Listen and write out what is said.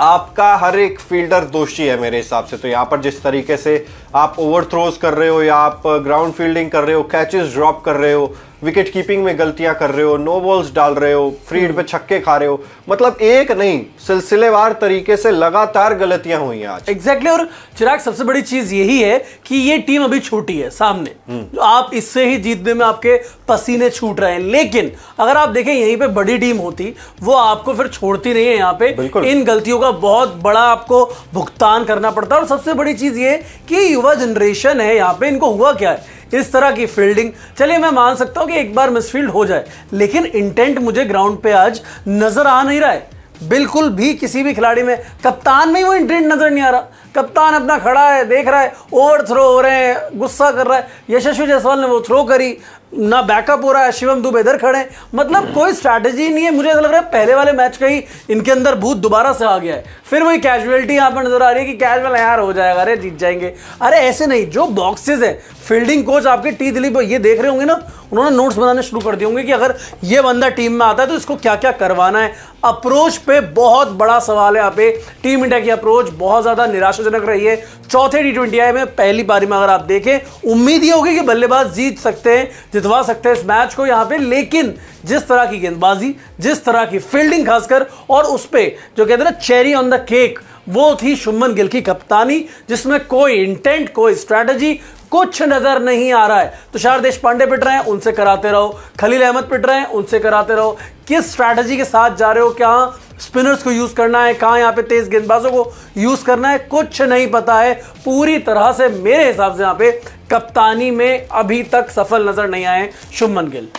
आपका हर एक फील्डर दोषी है मेरे हिसाब से तो यहाँ पर जिस तरीके से आप ओवर थ्रोज कर रहे हो या आप ग्राउंड फील्डिंग कर रहे हो कैचेस ड्रॉप कर रहे हो विकेट कीपिंग में गलतियां कर रहे हो नो बॉल्स डाल रहे हो फ्रीड पे हम्म। छक्के खा रहे हो मतलब एक नहीं सिलसिलेवार तरीके से लगातार गलतियां हुई हैं आज एग्जैक्टली exactly, और चिराग सबसे बड़ी चीज यही है कि ये टीम अभी छोटी है सामने जो हम्म। आप इससे ही जीतने में आपके पसीने छूट रहे हैं लेकिन अगर आप देखें यहीं पे बड़ी टीम होती वो आपको फिर छोड़ती नहीं है यहाँ पे इन गलतियों का बहुत बड़ा आपको भुगतान करना पड़ता है और सबसे बड़ी चीज ये कि युवा जनरेशन है यहाँ पे इनको हुआ क्या है इस तरह की फील्डिंग चलिए मैं मान सकता हूं कि एक बार मिसफील्ड हो जाए लेकिन इंटेंट मुझे ग्राउंड पे आज नजर आ नहीं रहा है बिल्कुल भी किसी भी खिलाड़ी में कप्तान में ही वो इंट्रेंट नज़र नहीं आ रहा कप्तान अपना खड़ा है देख रहा है ओवर थ्रो हो रहे हैं गुस्सा कर रहा है यशस्वी जायसवाल ने वो थ्रो करी ना बैकअप हो रहा है शिवम दुबे इधर खड़े मतलब कोई स्ट्रैटेजी नहीं है मुझे ऐसा लग रहा है पहले वाले मैच का ही इनके अंदर भूत दोबारा से आ गया है फिर वही कैजुअलिटी यहाँ पर नजर आ रही है कि कैजुअल यार हो जाएगा अरे जीत जाएंगे अरे ऐसे नहीं जो बॉक्सेज है फील्डिंग कोच आपके टी दिलीप ये देख रहे होंगे ना उन्होंने नोट्स बनाने शुरू कर दिए होंगे कि अगर ये बंदा टीम में आता है तो इसको क्या क्या करवाना है अप्रोच पे बहुत बड़ा सवाल है यहाँ पे टीम इंडिया की अप्रोच बहुत ज़्यादा निराशाजनक रही है चौथे टी ट्वेंटी आई में पहली बारी में अगर आप देखें उम्मीद ये होगी कि बल्लेबाज जीत सकते हैं जितवा सकते हैं इस मैच को यहाँ पे लेकिन जिस तरह की गेंदबाजी जिस तरह की फील्डिंग खासकर और उस पर जो कहते हैं ना चेरी ऑन द केक वो थी शुमन गिल की कप्तानी जिसमें कोई इंटेंट कोई स्ट्रैटेजी कुछ नजर नहीं आ रहा है तुषार तो देश पांडे पिट रहे हैं उनसे कराते रहो खलील अहमद पिट रहे हैं उनसे कराते रहो किस स्ट्रैटेजी के साथ जा रहे हो क्या स्पिनर्स को यूज करना है कहाँ यहाँ पे तेज गेंदबाजों को यूज करना है कुछ नहीं पता है पूरी तरह से मेरे हिसाब से यहाँ पे कप्तानी में अभी तक सफल नजर नहीं आए शुभमन गिल